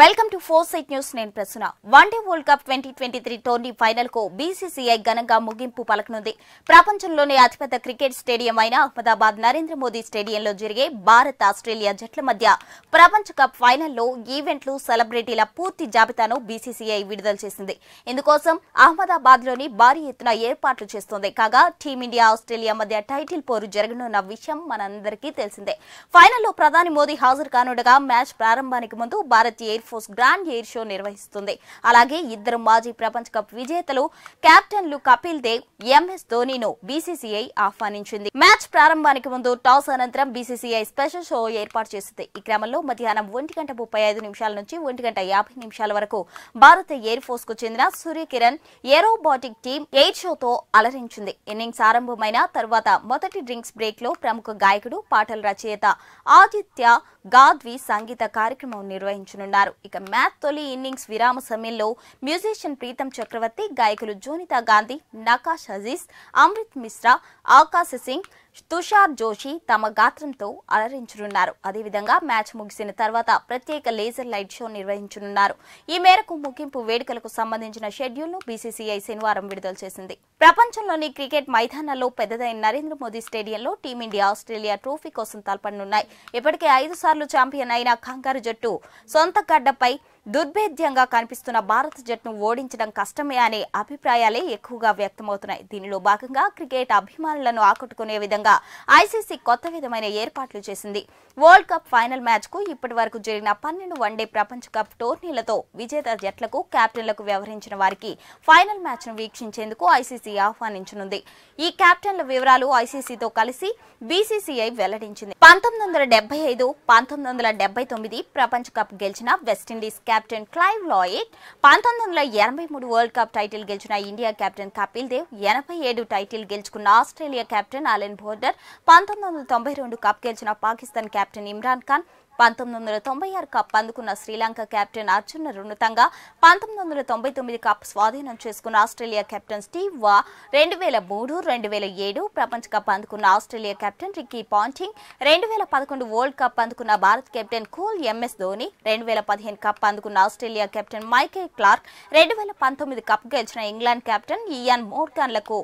welcome to foresight news నేను one one day world cup twenty twenty three tourney final కు BCCI ఘనంగా ముగింపు పలకనుంది ప్రపంచంలోనే అతిపెద్ద క్రికెట్ స్టేడియం అయిన అహ్మదాబాద్ నరేంద్ర మోదీ స్టేడియంలో జరిగే భారత్ ఆస్ట్రేలియా జట్ల మధ్య ప్రపంచ కప్ ఫైనల్లో ఈవెంట్లు సెలబ్రిటీల పూర్తి జాబితాను బీసీసీఐ విడుదల చేసింది ఇందుకోసం అహ్మదాబాద్ లోని భారీ ఎత్తున ఏర్పాట్లు చేస్తోంది కాగా టీమిండియా ఆస్ట్రేలియా మధ్య టైటిల్ పోరు జరగనున్న విషయం మనందరికీ తెలిసిందే ఫైనల్లో ప్రధాని మోదీ హాజరు కానుండగా మ్యాచ్ ప్రారంభానికి ముందు Bharat air air force grand air show నిర్వహిస్తుంది అలాగే ఇద్దరు మాజీ ప్రపంచ కప్ విజేతలు కెప్టెన్లు కపిల్ దేవ్ ఎంఎస్ ధోనిను బీసీసీఐ ఆహ్వానించింది మ్యాచ్ ప్రారంభానికి ముందు టాస్ అనంతరం బీసీసీఐ స్పెషల్ షో ఏర్పాటు చేసింది ఈ క్రమంలో మధ్యాహ్నం ఒంటి గంట ముప్పై ఐదు నిమిషాల నుంచి ఒంటి గంట యాభై నిమిషాల వరకు భారత ఎయిర్ ఫోర్స్ కు చెందిన సూర్యకిరణ్ ఏరోబాటిక్ టీం ఎయిర్ షోతో అలరించింది ఇన్నింగ్స్ ఆరంభమైన తర్వాత మొదటి డ్రింక్స్ బ్రేక్ లో ప్రముఖ గాయకుడు పాటల రచయిత ఆదిత్య గాద్వి సంగీత కార్యక్రమం నిర్వహించనున్నారు ఇక మ్యాథ్ తొలి ఇన్నింగ్స్ విరామ సమయంలో మ్యూజిషియన్ ప్రీతం చక్రవర్తి గాయకులు జోనితా గాంధీ నకాష్ అజీజ్ అమృత్ మిశ్రా ఆకాశ సింగ్ తుషార్ జోషి తమ గాత్రంతో అలరించనున్నారు అదేవిధంగా మ్యాచ్ ముగిసిన తర్వాత ప్రత్యేక లేజర్ లైట్ షో నిర్వహించనున్నారు ఈ మేరకు ముగింపు వేడుకలకు సంబంధించిన ను బీసీసీఐ శనివారం విడుదల చేసింది ప్రపంచంలోని క్రికెట్ మైదానాల్లో పెద్దదైన నరేంద్ర మోదీ స్టేడియంలో టీమిండియా ఆస్ట్రేలియా ట్రోఫీ కోసం తలపడనున్నాయి ఇప్పటికే ఐదు సార్లు ఛాంపియన్ అయిన కంగారు జట్టు సొంత గడ్డపై దుర్భేద్యంగా కనిపిస్తున్న భారత జట్టును ఓడించడం కష్టమే అనే అభిప్రాయాలే ఎక్కువగా వ్యక్తమవుతున్నాయి దీనిలో భాగంగా క్రికెట్ అభిమానులను ఆకట్టుకునే విధంగా ఐసీసీ కొత్త విధమైన ఏర్పాట్లు చేసింది వరల్డ్ కప్ ఫైనల్ మ్యాచ్ కు ఇప్పటి వరకు జరిగిన పన్నెండు వన్డే ప్రపంచ కప్ టోర్నీలతో విజేత జట్లకు కెప్టెన్లకు వ్యవహరించిన వారికి ఫైనల్ మ్యాచ్ ను వీక్షించేందుకు ఐసీసీ ఆహ్వానించనుంది ఈ కెప్టెన్ల వివరాలు ఐసీసీతో కలిసి బీసీసీఐ వెల్లడించింది పంతొమ్మిది వందల ఐదు పంతొమ్మిది వందల తొమ్మిది ప్రపంచ కప్ గెలిచిన వెస్టిండీస్ కెప్టెన్ క్లైవ్ లాయిట్ పంతొమ్మిది వందల ఎనభై మూడు వరల్డ్ కప్ టైటిల్ గెలిచిన ఇండియా కెప్టెన్ కపిల్ దేవ్ ఎనభై ఏడు టైటిల్ గెలుచుకున్న ఆస్ట్రేలియా కెప్టెన్ అలెన్ బోర్డర్ పంతొమ్మిది వందల తొంభై రెండు కప్ గెలిచిన పాకిస్తాన్ కెప్టెన్ ఇమ్రాన్ ఖాన్ పంతొమ్మిది వందల తొంభై ఆరు కప్ అందుకున్న శ్రీలంక కెప్టెన్ అర్జున్ రుణతంగా పంతొమ్మిది వందల తొంభై తొమ్మిది కప్ స్వాధీనం చేసుకున్న ఆస్ట్రేలియా కెప్టెన్ స్టీవ్ వా రెండు వేల మూడు రెండు వేల ఏడు ప్రపంచ కప్ అందుకున్న ఆస్ట్రేలియా కెప్టెన్ రిక్కీ పాంటింగ్ రెండు వేల పదకొండు వరల్డ్ కప్ అందుకున్న Bharat captain cool MS Dhoni రెండు వేల పదిహేను కప్ అందుకున్న ఆస్ట్రేలియా కెప్టెన్ మైకేల్ క్లార్క్ రెండు వేల పంతొమ్మిది కప్ గెలిచిన ఇంగ్లాండ్ కెప్టెన్ ఇయాన్ మోర్గాన్లకు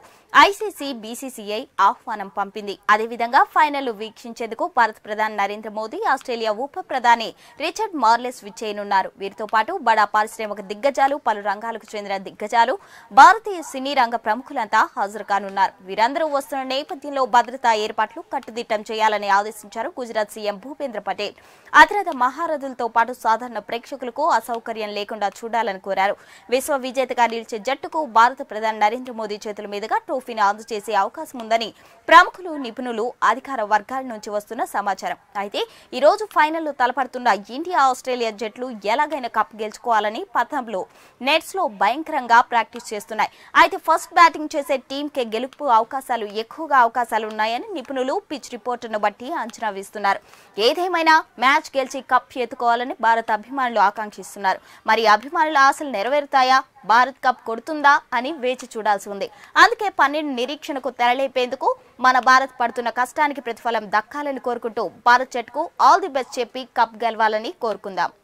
ఐసీసీ బీసీసీఐ ఆహ్వానం పంపింది అదేవిధంగా ఫైనల్ వీక్షించేందుకు భారత ప్రధాని నరేంద్ర మోదీ ఆస్ట్రేలియా ఉప ప్రధాని రిచర్డ్ మార్లెస్ విచ్చేయనున్నారు వీరితో పాటు బడా పారిశ్రామిక దిగ్గజాలు పలు రంగాలకు చెందిన దిగ్గజాలు భారతీయ సినీ రంగ ప్రముఖులంతా హాజరు కానున్నారు వీరందరూ వస్తున్న నేపథ్యంలో భద్రతా ఏర్పాట్లు కట్టుదిట్టం చేయాలని ఆదేశించారు గుజరాత్ సీఎం భూపేంద్ర పటేల్ అతిరథ మహారథులతో పాటు సాధారణ ప్రేక్షకులకు అసౌకర్యం లేకుండా చూడాలని కోరారు విశ్వ విజేతగా నిలిచే జట్టుకు భారత ప్రధాని నరేంద్ర మోదీ చేతుల మీదుగా ట్రోఫీని అందజేసే అవకాశం ఉందని ప్రముఖులు నిపుణులు అధికార వర్గాల నుంచి వస్తున్న సమాచారం అయితే ఈ రోజు ఫైనల్ ఫైనల్లో తలపడుతున్న ఇండియా ఆస్ట్రేలియా జట్లు ఎలాగైనా కప్ గెలుచుకోవాలని పథంలో నెట్స్లో భయంకరంగా ప్రాక్టీస్ చేస్తున్నాయి అయితే ఫస్ట్ బ్యాటింగ్ చేసే టీంకే గెలుపు అవకాశాలు ఎక్కువగా అవకాశాలు ఉన్నాయని నిపుణులు పిచ్ రిపోర్టును బట్టి అంచనా వేస్తున్నారు ఏదేమైనా మ్యాచ్ గెలిచి కప్ ఎత్తుకోవాలని భారత అభిమానులు ఆకాంక్షిస్తున్నారు మరి అభిమానుల ఆశలు నెరవేరుతాయా భారత్ కప్ కొడుతుందా అని వేచి చూడాల్సి ఉంది అందుకే పన్నెండు నిరీక్షణకు తెరలేపేందుకు మన భారత్ పడుతున్న కష్టానికి ప్రతిఫలం దక్కాలని కోరుకుంటూ భారత్ జట్టుకు ఆల్ ది బెస్ట్ చెప్పి కప్ గెలవాలని కోరుకుందాం